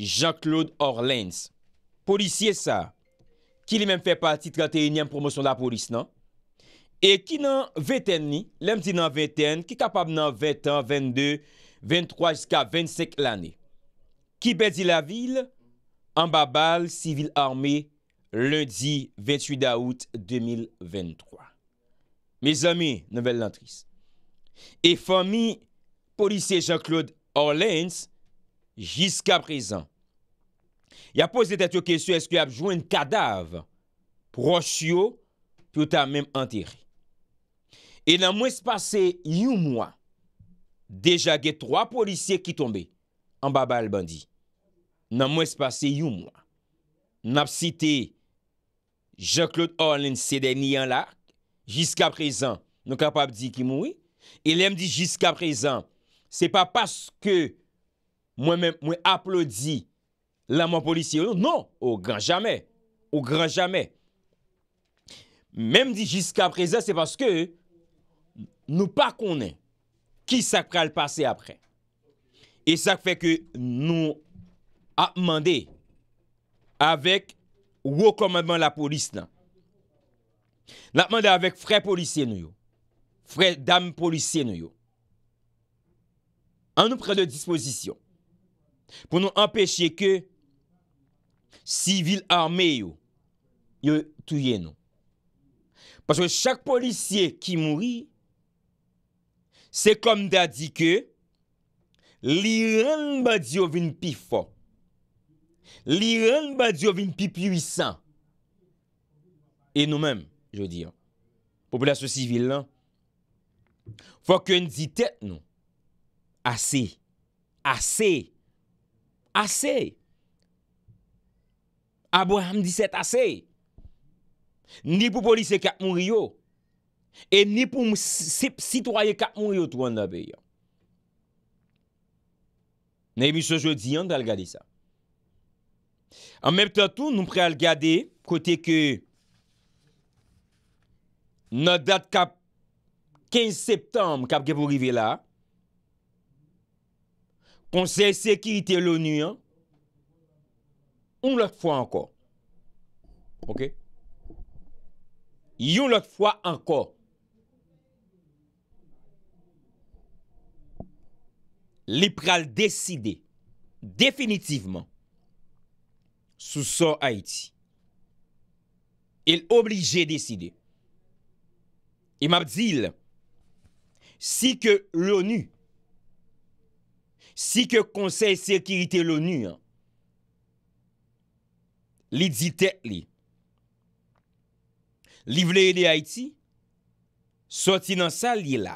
Jean-Claude Orlens, polisye sa, ki li men fe pati 31e promosyon la polis nan, e ki nan 21 ni, lem di nan 21, ki kapab nan 20 an, 22, 23, jiska 25 l ane, ki bedi la vil, an babal, sivil arme, lundi 28 daout 2023. Me zami, nouvel lantris, e fomi, polisye Jean-Claude Orlens, Jiska prezant. Ya pose tato kesyo eske apjouen kadav proch yo pou ta menm anteri. E nan mwen se pase yu mwa deja gen troa polisye ki tombe an babal bandi. Nan mwen se pase yu mwa nan ap site Jean-Claude Orlin sede ni an lak jiska prezant nou kapap di ki mwi e lem di jiska prezant se pa paske Mwen aplodi non, la non. mwen polisye yo, non, ou gran jame, ou gran jame. Mwen mwen di jiska prezè, se paske nou pa konen ki sak pral pase apre. E sak feke nou apmande avèk wò komandman la polis nan. Nou apmande avèk fre polisye yo, fre dam polisye yo. An nou pre de disposisyon. pou nou empèche ke sivil arme yo yo touye nou. Paske chak polisye ki mouri, se kom da di ke li ren badio vin pi fò. Li ren badio vin pi pi wisan. E nou men, jò di yo. Populasyo sivil lan, fò ke n di tèt nou. Asè. Asè. Ase, abou ham diset ase, ni pou polise kap moun riyo, e ni pou sitwaye kap moun riyo tou an nabeyan. Ney mi sejou diyan dal gade sa. An mèp tatou nou pre al gade, kote ke, nan dat kap 15 septembe kap ge pou rive la, konsey sekirite l'ONU an, yon lot fwa ankor. Ok? Yon lot fwa ankor. Liberal deside, definitivman, sou so Haiti. El oblige deside. E map zile, si ke l'ONU Si ke konsey sekirite l'ONU an, li dite li, li vle de Haiti, soti nan sa li la,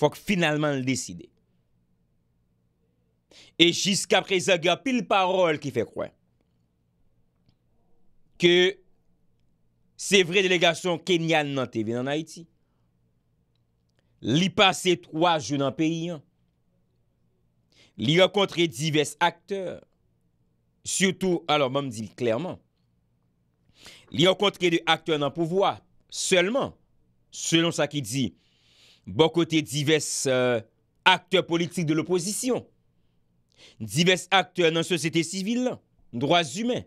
fok finalman l'deside. E jiska prezak ya pil parol ki fe kwen, ke se vre delegasyon Kenyan nan TV nan Haiti, li pase 3 jounan peyi an, li yon kontre divers akteur, soutou, alor moun di l klerman, li yon kontre bon euh, de akteur nan pouvoi, selman, selon sa ki di, bon kote divers akteur politik de l oposisyon, divers akteur nan sosete sivil lan, droas humen,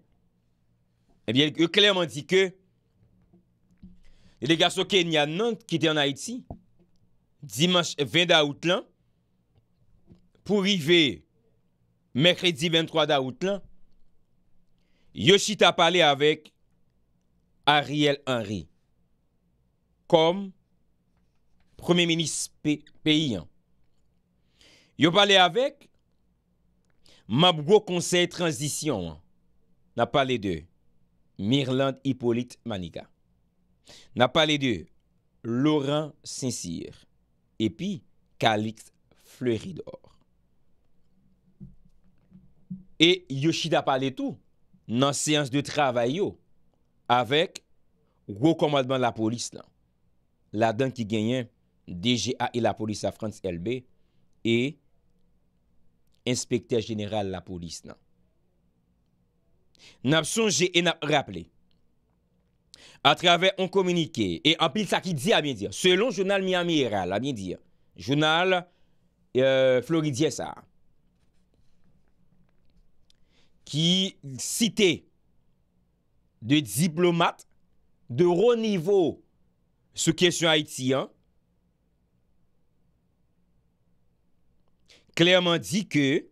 eh e bie l klerman di ke, le garso kenyan nan, ki te an Haiti, dimans venda out lan, pou rive mèkredi 23 da out lan, yo chita pale avèk Ariel Henry, kom premi menis peyi an. Yo pale avèk Mabouko konsey transisyon an, na pale de Myrland Hippolyte Manika, na pale de Laurent Saint-Cyr, epi Kalix Fleury d'Or. E Yoshida pa letou nan seans de travay yo avèk wò komadman la polis nan. La dan ki genyen DGA e la polis a France LB e inspektèr jeneral la polis nan. Napson jè en ap rappele. A travè an komunike. E an pil sa ki di a myen dir. Selon jounal Miami Herald a myen dir. Jounal euh, Floridia sa a. qui citait de diplomates de haut niveau sur question haïtien, clairement dit que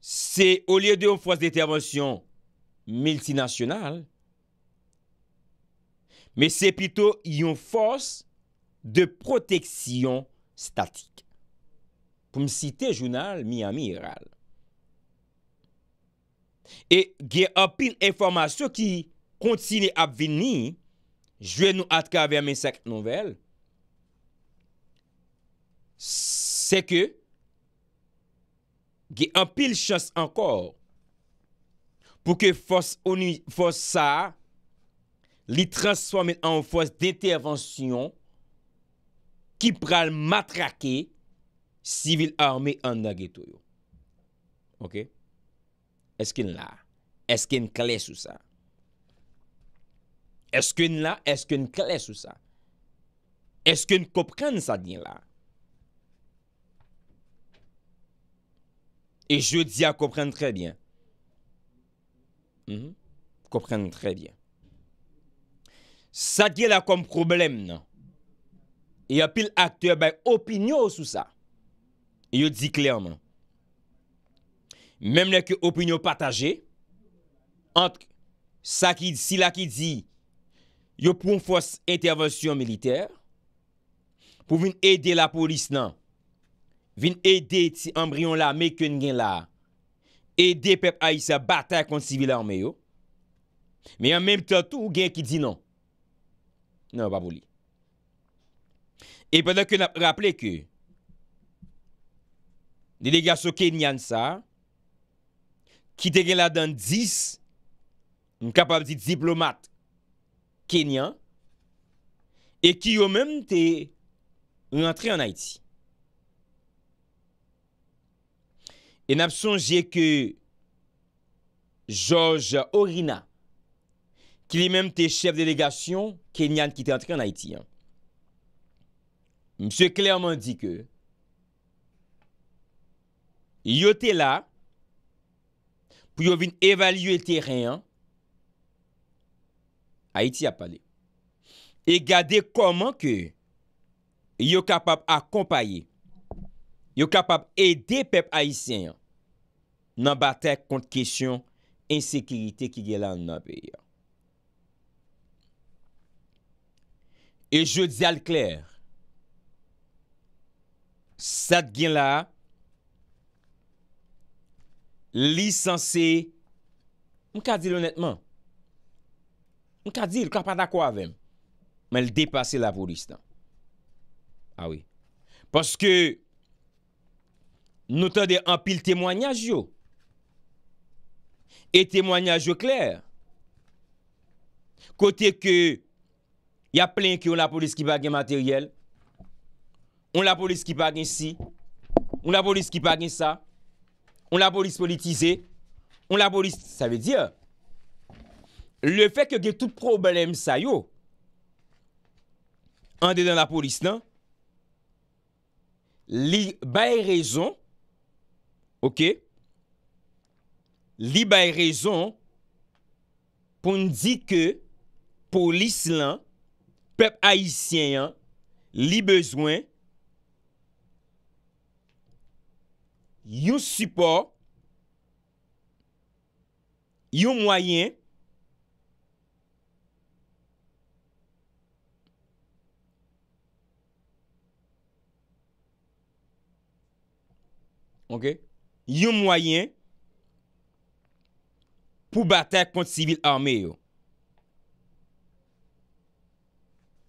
c'est au lieu d'une force d'intervention multinationale, mais c'est plutôt une force de protection statique. pou m sitè jounal Miami Hiral. E ge apil informasyon ki kontine ap vini, jwen nou atka avèm en sekt nouvel, se ke ge apil chans ankor pou ke fos sa li transforme an fos detervansyon ki pral matrake Civil Est-ce qu'il to yo. Ok? Est-ce y là? Est-ce sur ça sous ça? Est-ce qu'une une ça bien là? Et je dis à comprendre très bien. Mhm. très bien. Ça qui là comme problème, non? Et il y a pile acteur, ben, opinion sur ça. yo di klèrman. Mèm lè ki opinyo patajè, an tèk sa ki, si la ki di, yo proun fòs intervensyon militer, pou vin edè la polis nan, vin edè ti ambryon la, mè kèn gen la, edè pep aïsa batèk konti sivil armè yo, mè yon mèm tòtou gen ki di nan, nan wè pa boulè. E pèdè kèn rap lè ki, Delegasyon Kenyan sa, ki te gen la dan 10, m kapab dit diplomat Kenyan, e ki yo men te rentre an Haiti. E n ap sonje ke George Orina, ki li men te chef delegasyon Kenyan ki te rentre an Haiti. M se klerman di ke, Yo te la, pou yo vin evalue el teren, Haiti ap pale. E gade koman ke yo kapap akompaye, yo kapap ede pep Haitien nan batak kont kesyon ensekirite ki gela nan beya. E jo di al kler, sat gen la, lisansé mou ka dil honetman mou ka dil, ka pa da kwa avèm men l depase la vouliste a ah wè paske nou te de empil témoignage yo et témoignage yo kler kote ke ya plen ki ou la poulis ki bagen materyel ou la poulis ki bagen si ou la poulis ki bagen sa On la polis politize, on la polis... Sa ve dire, le fe ke ge tout problem sa yo. Ande dan la polis lan, non? li bay rezon, ok? Li bay rezon pou n di ke polis lan, pep haisyen, li bezwen... Yon support, yon mwayen pou batak konti sivil arme yo.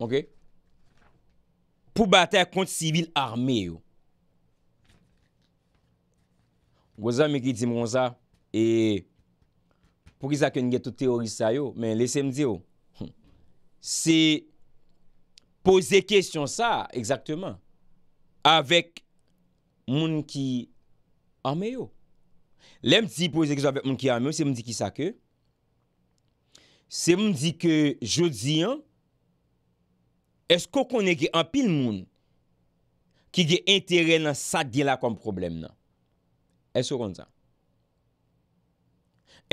Ok. Pou batak konti sivil arme yo. Goza me gri di mon za, e pou ki zake nge tout teorisa yo, men lese mdi yo, hmm, se pose kestyon sa, exactement, avek moun ki ame yo. Lem ti pose kestyon avek moun ki ame yo, se mdi ki zake, se mdi ki jodi an, esko konen ki an pil moun, ki ge entere nan sa gila kon problem nan. Esko kon sa?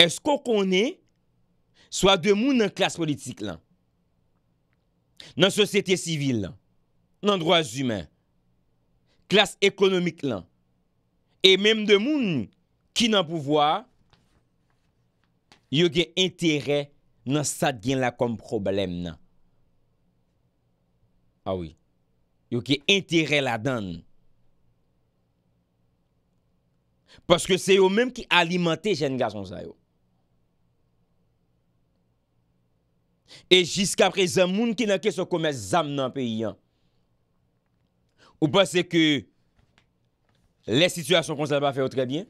Esko kon ne swa demoun nan klas politik lan? Nan sosete sivil lan? Nan droaz imen? Klas ekonomik lan? E menm demoun ki nan pouvoi yo gen entere nan sa gen la kom problem lan? Awi. Ah yo gen entere la dan nan? Paske se yo menm ki alimante jen gazon sa yo. E jiska prezen moun ki nan keso kome zam nan peyi an. Ou pas se ke le situasyon kon se la pa feyo trebyen.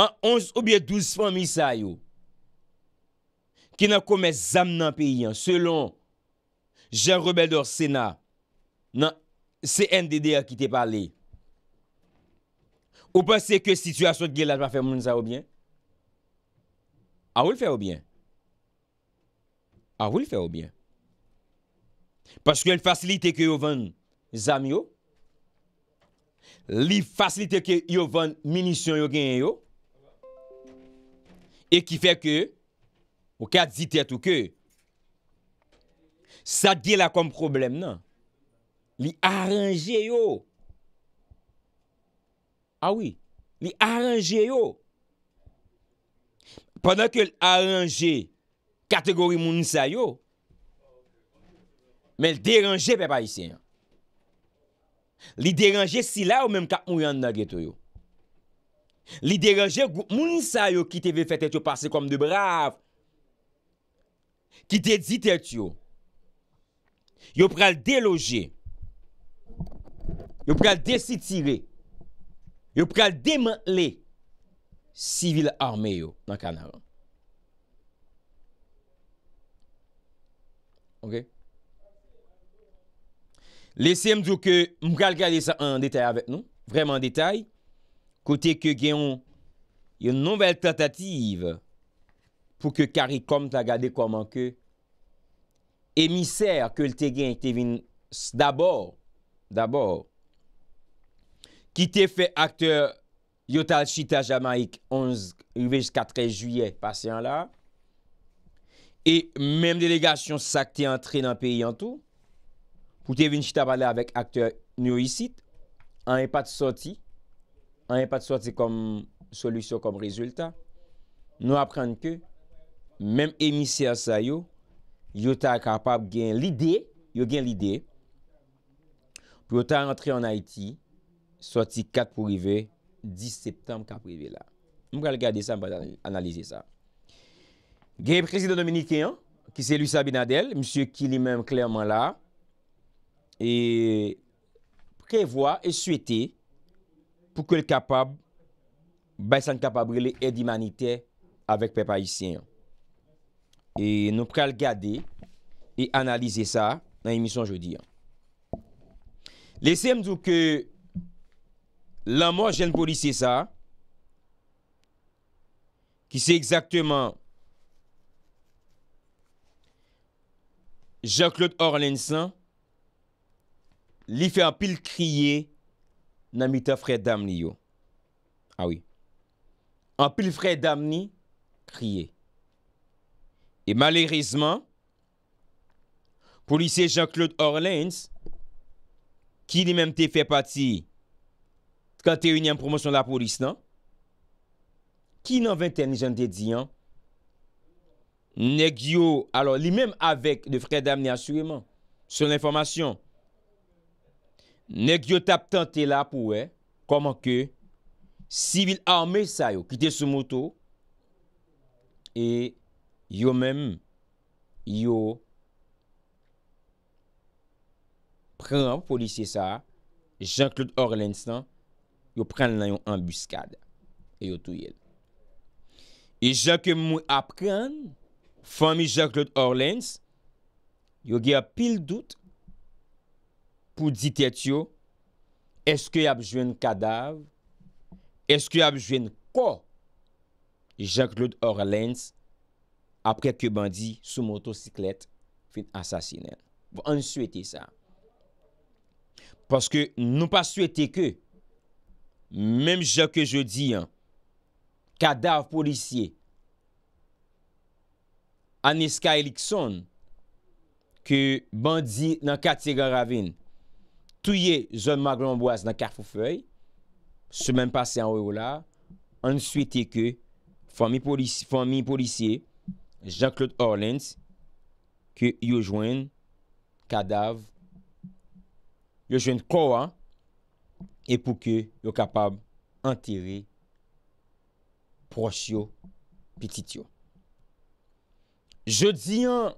An 11 ou bie 12 fami sa yo ki nan kome zam nan peyi an. Selon jen rebeldor sena nan CNDDR ki te pale, ou pense ke situasyon ge la pa fe moun za ou bien? A ou li fe ou bien? A ou li fe ou bien? Paske yon fasilite ke yon van zami yo, li fasilite ke yon van minisyon yo gen yo, e ki fe ke, ou kat zitet ou ke, sa di la kon problem nan. li aranje yo awi ah li aranje yo pandan ke l aranje kategori mounisa yo men l deranje pe pa isen li deranje sila ou menm ka mounan nage to yo li deranje mounisa yo ki te ve fete yo pase kom de brav ki te dite yo yo prel deloje yo pou kal desitire, yo pou kal demanle, sivil arme yo, nan kanara. Ok? Le se mdjou ke, mkal gade sa an detay avet nou, vreman detay, kote ke gen yon, yon nouvel tentative, pou ke karikom ta gade koman ke, emisèr ke lte gen, te vin, dabor, dabor, ki te fe akte yotal chita Jamaik 11, 24 juye, pasen la, e menm delegasyon sakte antre nan peyi an tou, pou te vin chita bala avèk akte nourisit, an epat sorti, an epat sorti kom solusyon kom rezultat, nou apren ke, menm emisyon sa yo, yotal kapap gen lide, yo gen lide, pou yotal antre an Haiti, Soti 4 pou rive, 10 septembre 4 pou rive la. Nou pral gade san pa analize sa. Genye prezident Dominikian, ki se lui Sabin Adel, msye ki li menm klerman la, e prevoa e swete pou ke l kapab bay san kapab rile ed imanite avek pe pa isyen. E nou pral gade e analize sa nan emisyon jodi. Le se mdou ke la mwa jen polisi sa, ki se ekzakteman, Jean-Claude Orlens, li fe apil kriye, nanmita fredam ni yo. Awi. Apil fredam ni, kriye. E malerizman, polisi Jean-Claude Orlens, ki li menmte fe pati, Kante yon yon yon promosyon la polis nan? Ki nan 21 nizan dediyan? Nek yo, alo li menm avek le fredam ni asuyman. Son l'informasyon. Nek yo tap tante la pou wey. Eh, koman ke? Sivil anme sa yo. Kite sou moto. E yo menm. Yo. Preman pou polisye sa. Jean-Claude Orlens nan? yo pran nan yon ambiskade, e yo tou yel. E jake mou ap pran, fami Jacques-Claude Orlens, yo ge ap pil dout, pou dit et yo, eske ap jwen kadav, eske ap jwen ko, Jacques-Claude Orlens, apre ke bandi sou motosiklet, fin asasinel. Voun bon, souete sa. Paske nou pa souete ke, Mèm jò ke jò di yon. Kadav polisye. Aniska Erikson. Ke bandi nan kate garavin. Tuyè zon maglomboaz nan kakfou fey. Se mèm pase an we ou la. An suite ke. Fami polisye. Jean-Claude Orlens. Ke yon jwen. Kadav. Yon jwen kowa. An. E pou ke yo kapab anteri prosyo pitityo. Je di an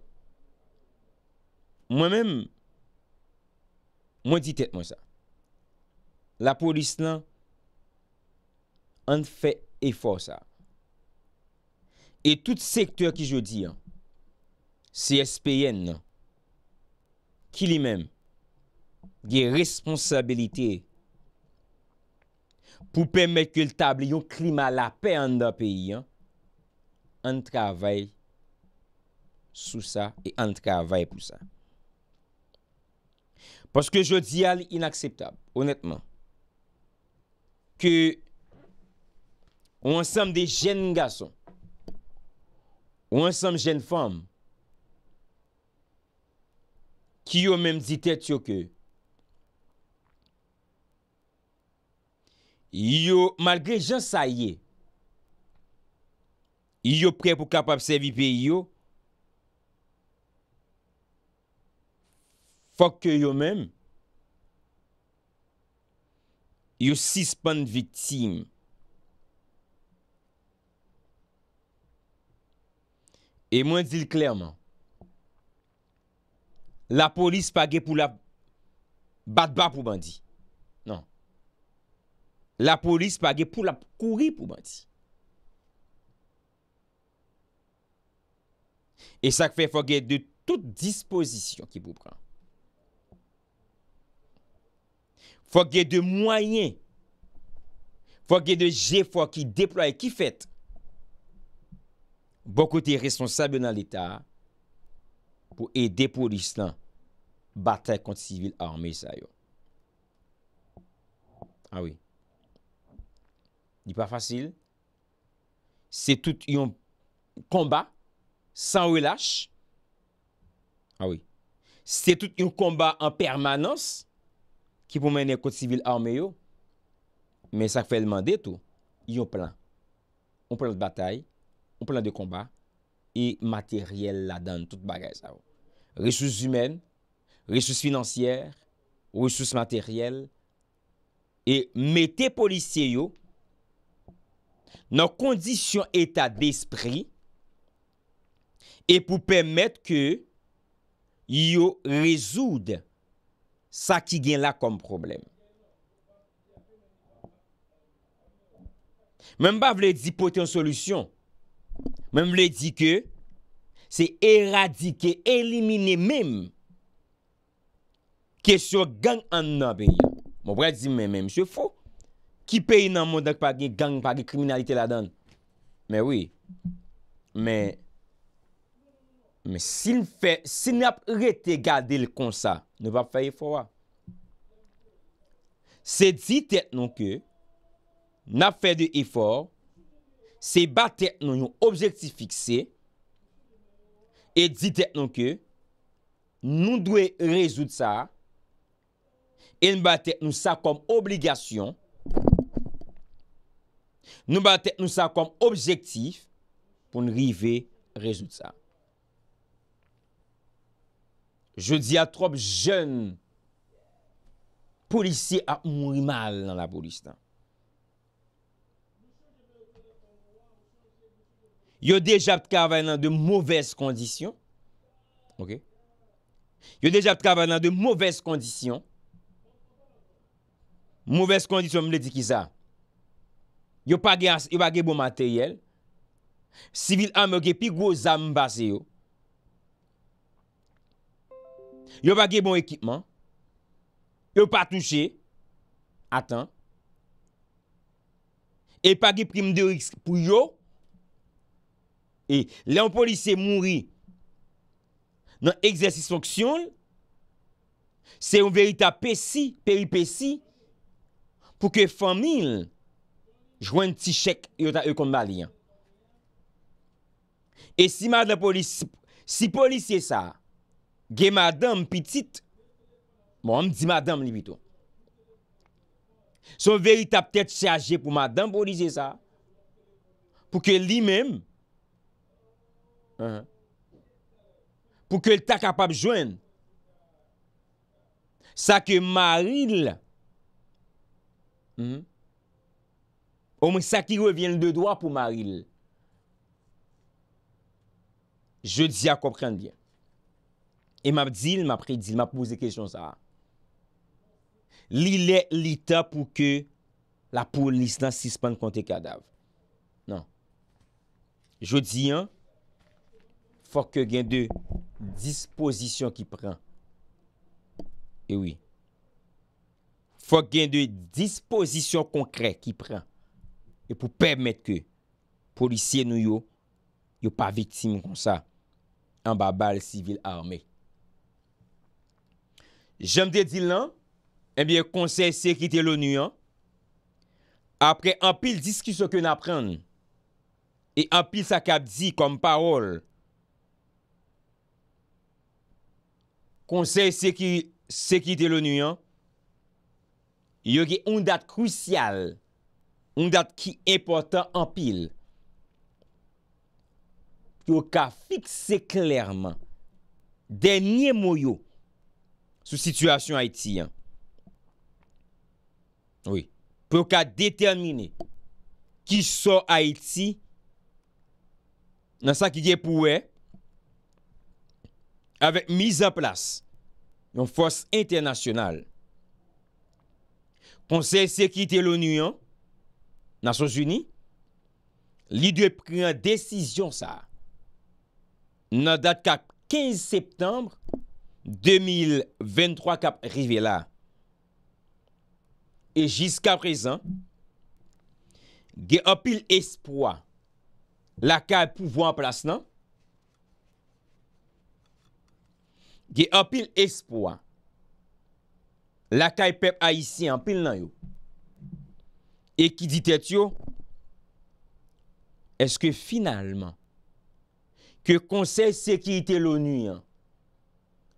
mwen men mwen ditet mwen sa. La polis lan an fe e fò sa. E tout sektèr ki yo di an CSPN ki li men ge responsabilite pou pemmet ke l tabli yon klima la pe an da peyi an, an travay sou sa, e an travay pou sa. Paske jodi al inakseptab, onetman, ke, ou ansam de jen gason, ou ansam jen fom, ki yo menm di tet yo ke, Yo, malgre jan sa ye, yo pre pou kapap se vive yo, fok yo men, yo sispan vitim. E mwen dil klerman, la polis page pou la batba pou bandi. La polis pa ge pou la kouri pou bwati. E sak fe fok ge de tout disposition ki pou pran. Fok ge de mwanyen. Fok ge de je fok ki deploye ki fet. Boko te resonsabyo nan l'Etat pou ede polis lan batay konti sivil arme sa yo. A ah oui. Di pa fasil, se tout yon komba san wèlache, ah se tout yon komba an permanans ki pou mènen kote sivil arme yo, men sa fèl mande tou, yon plan. Yon plan de batay, yon plan de komba, yon e materyel la dan, tout bagay sa ou. Ressources humènes, ressources financières, ressources materyels, et mette policiers yo, nan kondisyon etat d'espri e pou pwem met ke yo rezoud sa ki gen la kom problem. Men ba vle di poten solusyon, men vle di ke se eradike, elimine men ke syo gen an nobe yo. Mwen vle di men, men msye fwo. ki peyi nan modak pa gen gang, pa gen kriminalite la dan. Men wè, men, men sin fè, sin ap rete gade l kon sa, nou va fè eforwa. Se di tèk nou ke, nap fè de efor, se batèk nou yon objekti fikse, e di tèk nou ke, nou dwe rezout sa, e batèk nou sa kom obligasyon, Nou ba tek nou sa kom objektif pou nou rive rezout sa. Je di a trop jen polisi a moui mal nan la polis ta. Yo deja pt kava nan de mouves kondisyon. Yo deja pt kava nan de mouves kondisyon. Mouves kondisyon mle di ki sa. yo pa ge bon materyel, sivil ame ge pi gwo zanm base yo, yo pa ge bon ekipman, yo pa touche, atan, e pa ge prim de risk pou yo, e le an polise mouri, nan egzersis fonksyon, se yon verita pesi, peripeci, pou ke fan mil, Jwen ti chek yo ta ekon bali an. E si mad la polis, si polisye sa, ge madame pitit, moun di madame li bito. Son veri ta ptet chaje pou madame polisye sa, pou ke li menm, pou ke lta kapab jwen, sa ke maril, moun, Ome sa ki revyen l de doa pou ma il. Je di a komprende bien. E map dil, map predil, map pose kèsyon sa a. Li le lita pou ke la polis nan sispan kante kadav. Nan. Je di an. Fok gen de disposisyon ki pren. E wè. Fok gen de disposisyon konkre ki pren. E pou permet ke polisye nou yo yo pa vitime kon sa. An ba bal sivil arme. Jemde di lan, ebyen eh konsey sekite lonuyan. Apre an pil diskise kon apren. E an pil sakap di kon parol. Konsey sekite lonuyan. Yo ge un dat krusyal. moun dat ki important an pil, pou yo ka fikse klèrman, denye mou yo, sou situasyon Haiti an. Oui, pou yo ka détermine, ki so Haiti, nan sa ki dè pou wè, avèk miz an plas, yon fòs internasyonal, konsey sekite l'ONU an, nasyon jouni, li dwe prie un desisyon sa. Nan dat kap 15 septembre 2023 kap rive la. E jiska prezen, ge opil espoi lakay pouvo an plas nan. Ge opil espoi lakay pep a isi an pil nan yo. E ki dit et yo, eske finalman, ke konsey seki ite l'ONU,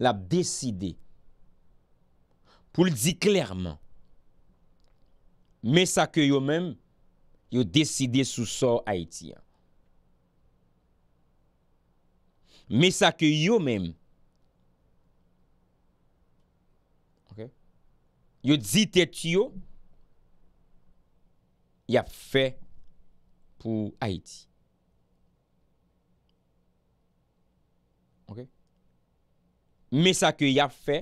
l'ap deside, pou l'di klerman, me sa ke yo menm, yo deside sou so Haitian. Me sa ke yo menm, yo dit et yo, ya fè pou Haïti. Ok? Mè sa ke ya fè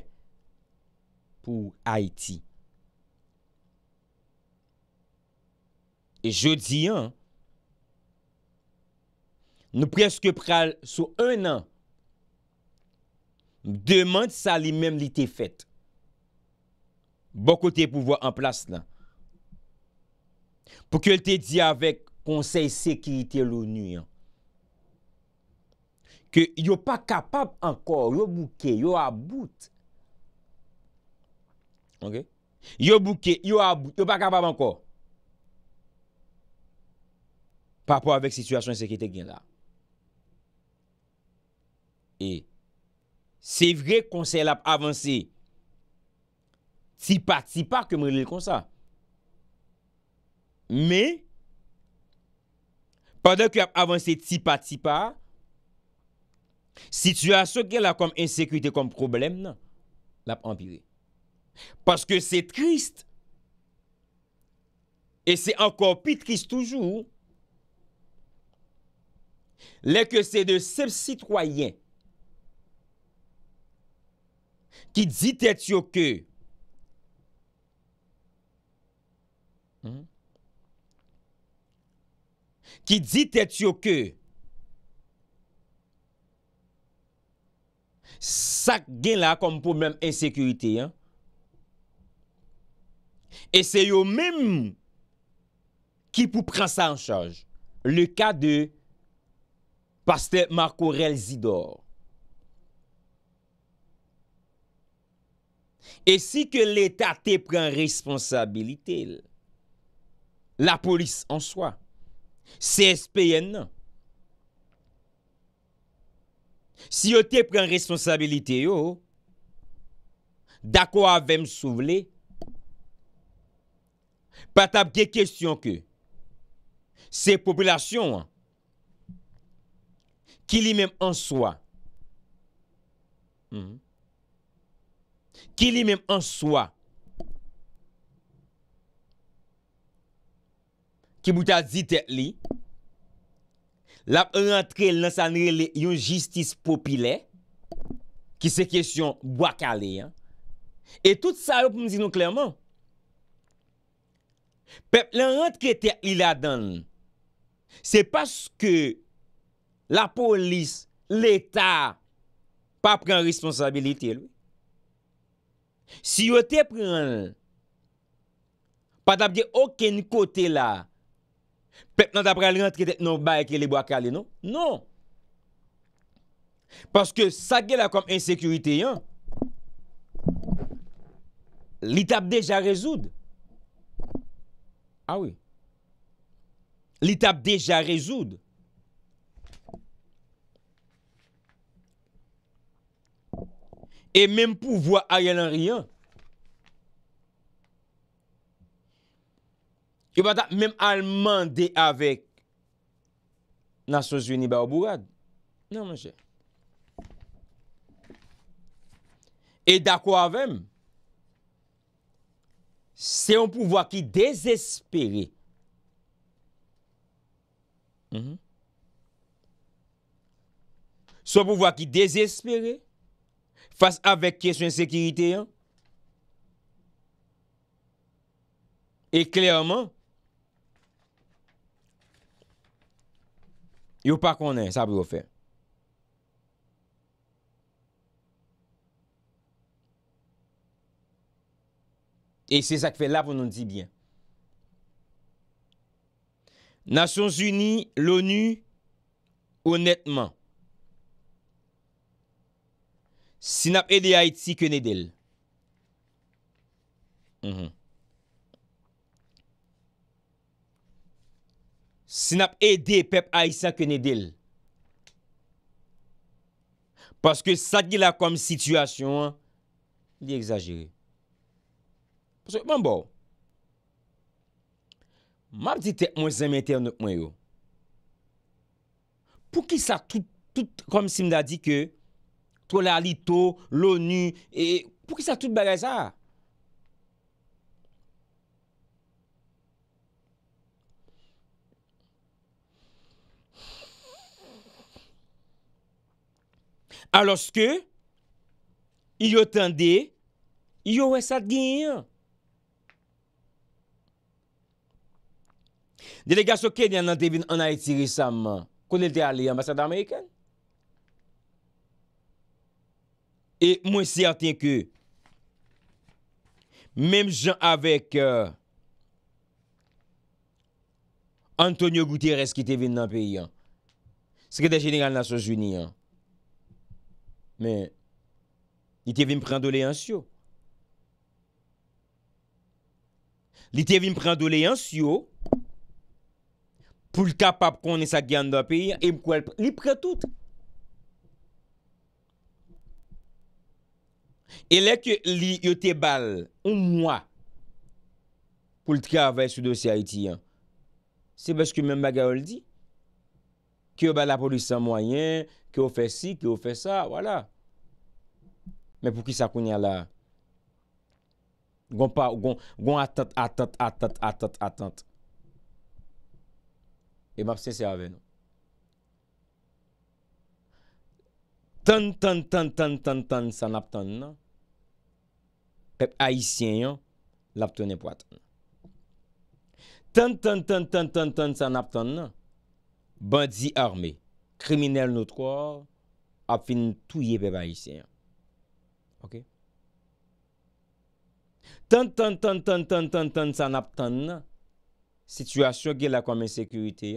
pou Haïti. E jodi an, nou preske pral sou un an, nou demante sa li mèm li te fèt. Bo kote pou vwa an plas lan. Pou ke l te di avèk konsey sekirite louni an. Ke yo pa kapab ankor, yo bouke, yo about. Ok? Yo bouke, yo about, yo pa kapab ankor. Pa pou avèk situasyon sekirite gen la. E, se vre konsey la avansi, si pa, si pa ke mre li kon sa. Mè, padè kè ap avansè ti pa ti pa, situasyon kè la kom ensekwite kom problem nan, la ap anpire. Paske sè trist, e sè ankon pi trist toujou, lè kè sè de sèp sitwayen, ki di tè tsyo kè, mè, ki di tet yo ke, sak gen la kom pou men ensekurite, e se yo men ki pou pren sa an chaj, le ka de Pastèp Marco Relzidor. E si ke l'Etat te pren responsabilite, la polis an soa, Se espè yè nan. Si yo te pren responsabilite yo. Da kwa vèm sou vle. Patap ge kèsyon ke. Se popylasyon. Ki li mèm an soa. Hmm, ki li mèm an soa. ki mouta zite li, la rentre nan sanre li yon jistis popile, ki se kesyon wakale, e tout sa rep mzino klerman. Pep, la rentre te ila dan, se paske la polis, l'Etat, pa pren responsabilite li. Si yo te pren, pa tap di oken kote la, Pèp nan tapre al rent kete nou baye ke libo akale nou. Non. Paske sa gè la kom insekurite yon. L'itap deja rezoud. A ah wè. L'itap deja rezoud. E menm pou vwa a yon an riyon. Y wata mèm alman de avek nasyon jouni ba wou gade. Nan mwen chè. E da kwa avèm, se yon pou wak ki desespere, mhm. se yon pou wak ki desespere, fase avek keswen sekirite yon, e klerman, Yo pa konen, sa pou yo fe. E se sa k fe la pou nou di byen. Nasyons Uni, l'ONU, onetman, si nap e de Haiti, ke ne del. Mm-hmm. Sin ap ede pep a isa kene del. Paske sa gila kom situasyon, li exagere. Paske bon, bon. mwen bo, mwen ap dite mwen zemete anot mwen yo. Pou ki sa tout, tout kom si mda di ke, to la li to, l'ONU, e, pou ki sa tout bagay sa a? Aloske, iyo tende, iyo wè sat genyen. Delega so kenyan nan devin anayetiri samman, konel te ale yon basat d'Amerikan? E mwen serten ke, mem jan avek Antonio Guterres ki devin nan pe yon, sekete jenigan nasyon jouni yon. Men, li te vim pren do le an syo. Li te vim pren do le an syo pou l kapap konen sa gyan nan peyi an, e mkwen li pren tout. E lek li yo te bal, ou mwa, pou l traves ou do se a iti an, se baske men baga ou l di, Ki yo bè la polisè mwenyen, ki yo fè si, ki yo fè sa, wala. Mè pou ki sa kounè la. Gon pat, gon, gon atat, atat, atat, atat, atat. E map se se avè nou. Tan, tan, tan, tan, tan, tan, san ap tan nan. Kèp aisyen yo, lap tounè pou atan. Tan, tan, tan, tan, tan, tan, san ap tan nan. Bandi arme, kriminel nou tro, ap fin tou ye pe ba isen. Ok? Tan tan tan tan tan tan tan san ap tan nan, situasyon ki la koman sekurite,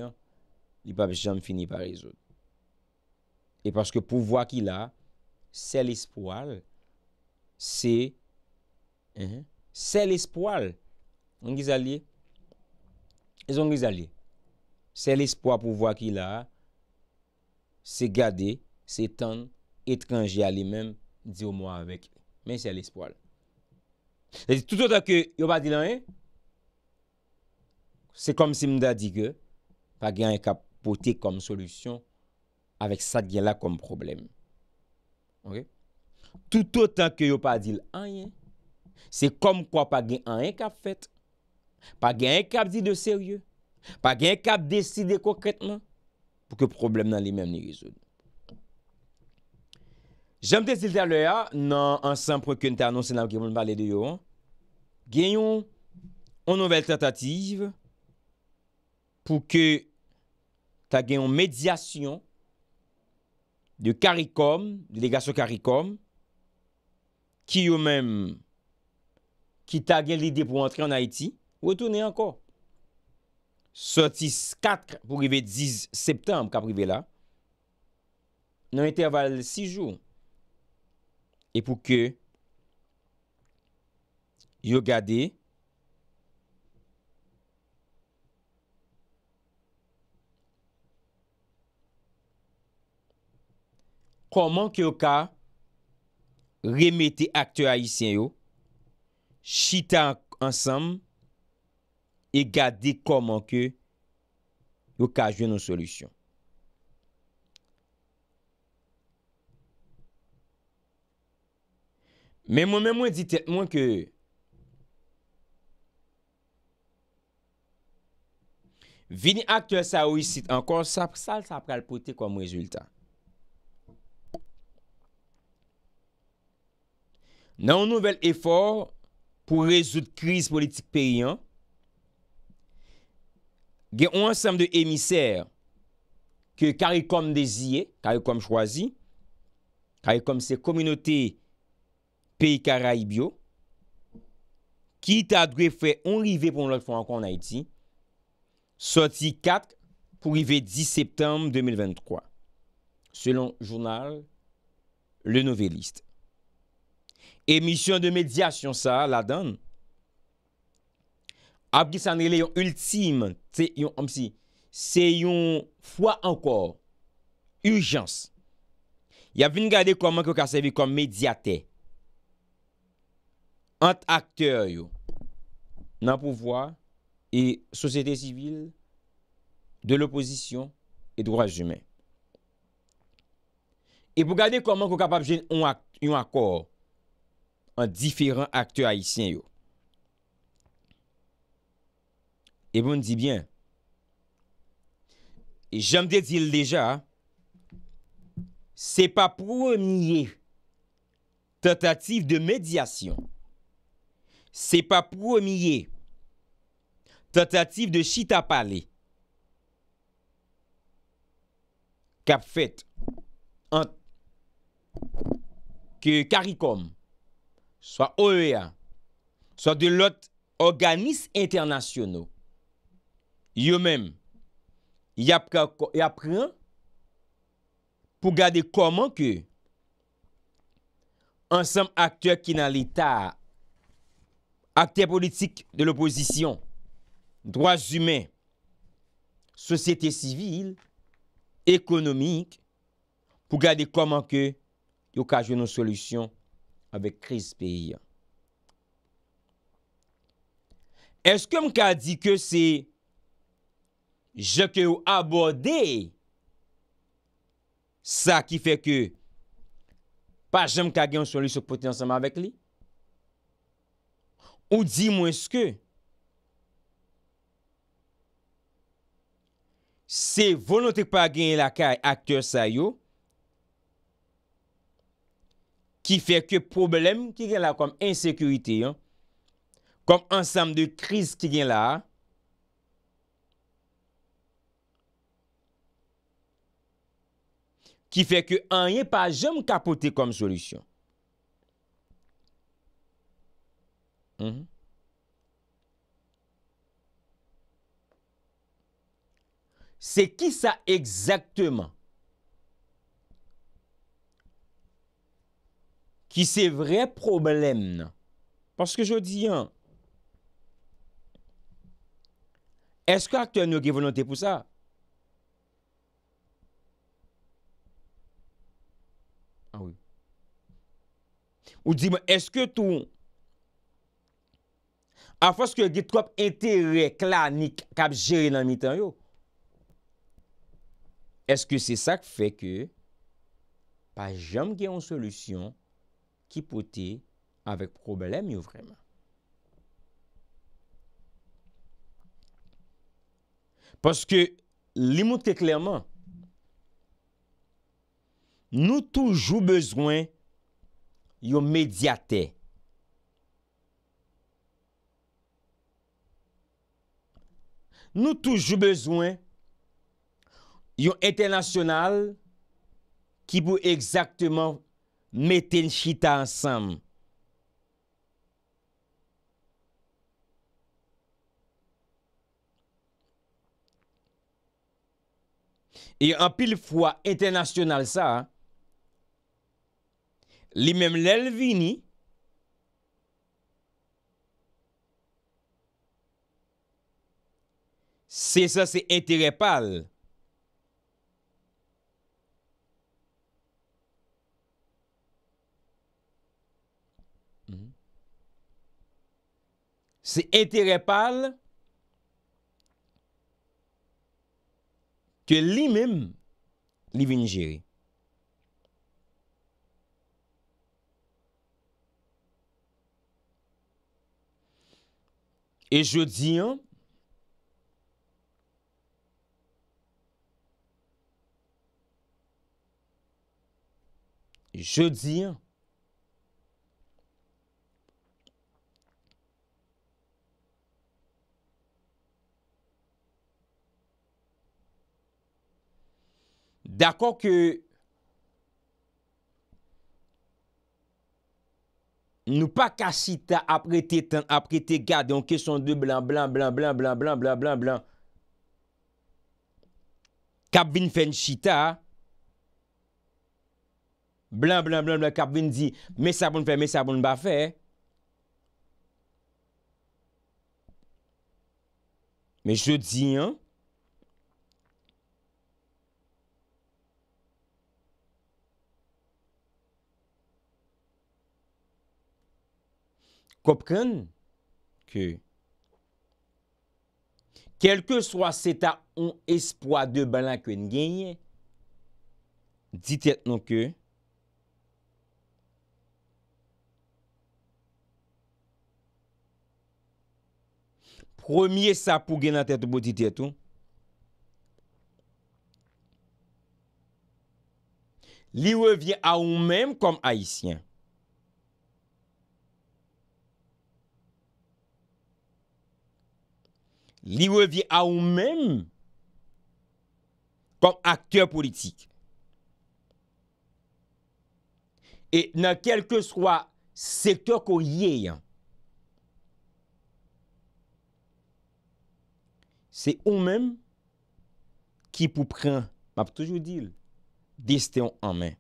li pa be jen fini pa rezon. E paske pou vwa ki la, se l'espoal, se, se l'espoal, an gizalye, e zon gizalye. Se l'espoi pou wakil la, se gade, se tan, etkanje alimem, diyo mwa avek. Men se l'espoi la. Se dit tout otan ke yo pa di lan en, se kom si mda di ge, pa gen an kapote kom solusyon, avek sa gen la kom problem. Tout otan ke yo pa di lan en, se kom kwa pa gen an en kap fèt, pa gen an en kap di de seryè, pa genye kap deside konkretman pou ke problem nan li menm ni reso jemte zil talwe a nan ansan pou ken ta anonsen nan ki moun pale de yo genyon an nouvel tentative pou ke ta genyon medyasyon de karikom de legasyon karikom ki yo menm ki ta gen lide pou antre an Haiti ou etou ne anko Sotis 4 pou rive 10 septembre kap rive la. Nan interval 6 jou. E pou ke yo gade. Koman ki yo ka remete akte a yi syen yo. Chita ansam. Koman ki yo ka remete akte a yi syen yo. e gade koman ke yo kajwen nou solusyon. Men mwen men mwen ditet mwen ke vini akte sa ouisit ankon sa pral poti kom rezultat. Nan nouvel efor pou rezout kriz politik peyyan gen ou ansanm de emisèr ke karikom deziye, karikom chwazi, karikom se kominote pei karaibyo, ki ta dwe fwe on rive pou lòk fwa ankon na iti, soti kat pou rive 10 septembe 2023. Selon jounal le novelliste. Emisyon de medyasyon sa la dan, Abdi Sanrele yon ultime, se yon fwa ankor, urjans. Yap vini gade koman kou ka sevi kon mediate. Ant akter yon nan pouvoi e sosete sivil, de l'oposisyon et drouaj jume. E pou gade koman kou ka pa apjen yon akor, an diferent akter haisyen yon. Et bon, di bien. Et j'aime dédile déja. Se pa pou omye tentative de médiation. Se pa pou omye tentative de chita pale. Kap fèt an ke karikom so e a OEA so de lot organis internasyonou yo men, y apren, pou gade koman ke, ansem akteur ki nan l'Etat, akteur politik de l'oposisyon, droaz humen, sosete sivil, ekonomik, pou gade koman ke, yo kaje nou solusyon, avek kriz peyi. Eske m ka di ke se, Je ke ou aborde sa ki fe ke pa jem ka gen sou li sou poti anseman vek li. Ou di mwen ske se volante pa gen la ka akter sa yo ki fe ke problem ki gen la kom ensekuiti kom ansam de kriz ki gen la Ki fè kè an yè pa jèm kapote kom solusyon. Mhm. Se ki sa ekzakteman? Ki se vre problem nan? Paske jò di an, eskwa akte nou ki vounote pou sa? A? Ou di mwen, eske tou an foske di trop entere klanik kap jere nan mitan yo? Eske se sak feke pa jam gen an solusyon ki pote avèk problem yo vremen? Paske li mwen te klerman, nou toujou bezwen... yon medyate. Nou toujou bezwen yon internasyonal ki pou ekzakteman meten chita ansam. E an pil fwa internasyonal sa, an pil fwa Li mèm lèl vini. Se sa se etere pal. Se etere pal. Ke li mèm li vini jiri. Et je dis, hein, je dis, hein, d'accord que Nou pa ka sita apre te tan, apre te gade, yon kesyon de blan, blan, blan, blan, blan, blan, blan, blan. Kabvin fen sita. Blan, blan, blan, blan, kabvin di, me saboun fe, me saboun ba fe. Me jodi yon. Kopken ke kelke swa seta on espoi de balan kwen genye, ditet nou ke, premye sa pou genya tet bo ditet ou, li revye a ou menm kom haisyen, li revi a ou men kon aktyer politik. E nan kel ke swa sektor ko yey an, se ou men ki pou pren, ma pou toujou dil, deste ou an men.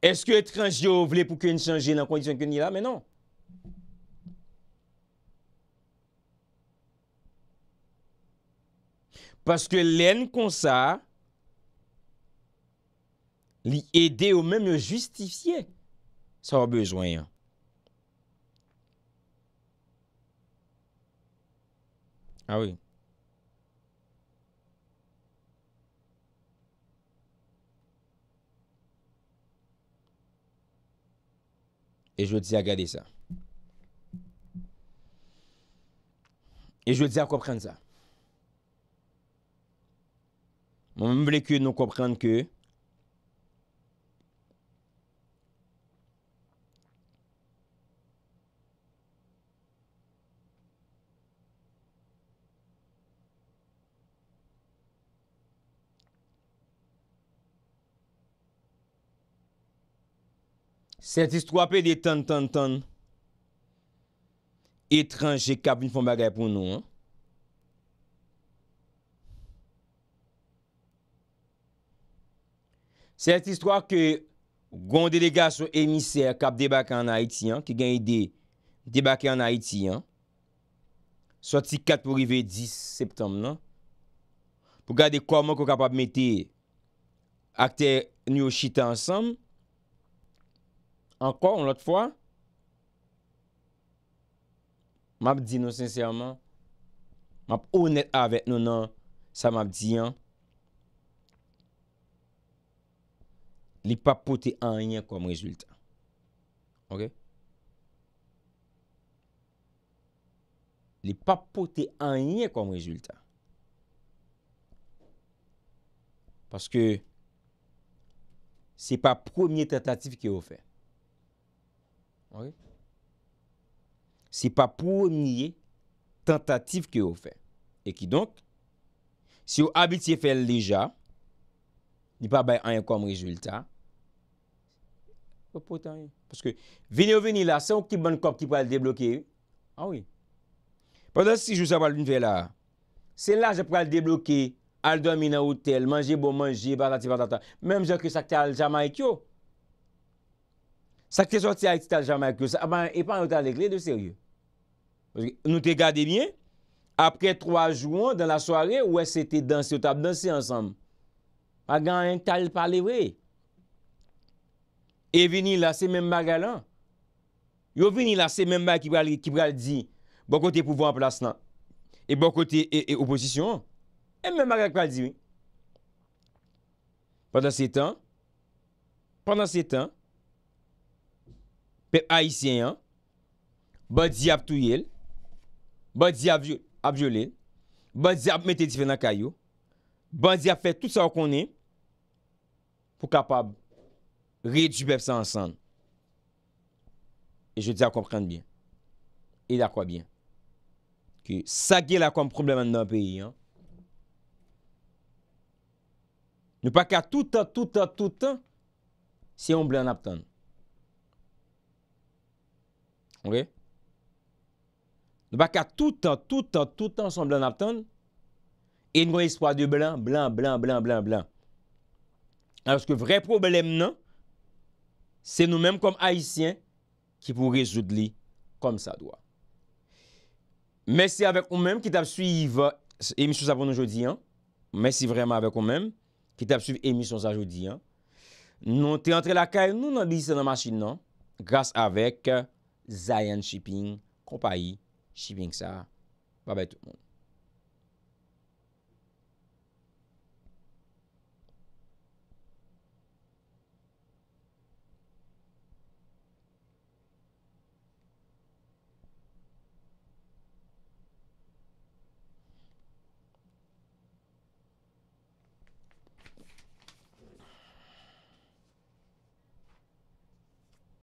Est-ce que étranger voulait pour qu'il change dans la condition que là mais non. Parce que l'en comme ça l'aider ou même justifier ça a besoin. Hein. Ah oui. Et je vous dis à garder ça. Et je vous dis à comprendre ça. Moi, je voulais que vous compreniez que Sè ti stro apè de ton ton ton Etranje kap ni fon bagay pou nou Sè ti stro apè Gon delegasyon emisè Kap debake an Haiti Ki gen ide debake an Haiti Soti 4 pou rive 10 septem Pou gade kouman Kou kap ap mette Akte ni yo chita ansam Ankor, lout fwa, map di nou sensyaman, map onet avet nou nan, sa map diyan, li pa pote anyen kom rezultat. Ok? Li pa pote anyen kom rezultat. Paske, se pa premier tentatif ki ou fè. Se pa pou niye tentatif ki ou fe. E ki donk, se ou abit se fe leja, ni pa bay an yon kom rejulta, pou potan yon. Paske vini ou vini la, se ou ki ban kop ki pou al deblokye, a oui. Paske si jou sa pal bin ve la, se la je pou al deblokye, al domi nan hotel, manje bon manje, ban la ti ban ta ta, menm jan ki sakte al jama e kyo, Sa ke sorti a iti tal jamak yo, sa apan e pan yon tal de kli de seryo. Nou te gade bien, apre 3 jouan dan la soare, ou e se te dansi yo tab, dansi ansam. A gan yon tal pale we. E vini la se men magal an. Yo vini la se men magal ki pral di, bon kote pouvo an plas nan. E bon kote e oposisyon an. E men magal pral di we. Pendan se tan, pendant se tan, pe aisyen yon, ban di ap touyel, ban di ap jolil, ban di ap mette di fe nan kayo, ban di ap fe tout sa wakon ni, pou kapab rejibep sa ansan. E jw di akopren bien. E da kwa bien. Ki sa gel akom probleman nan peyi yon. Nou pa ka touta, touta, touta, se yon blan ap ton. Nou pa ka tout an, tout an, tout an san blan naptan, e nou y espwa de blan, blan, blan, blan, blan, blan. An weske vre problem nan, se nou menm kom haisyen ki pou rezoud li kom sa doa. Mese avèk ou menm ki tap suiv emisyon sa pon nou jodi an, mese vreman avèk ou menm ki tap suiv emisyon sa jodi an, nou te antre la kaye nou nan lise nan masin nan, grase avèk, Zion Shipping, kompa yi, Shipping Sa, wabay tout moun.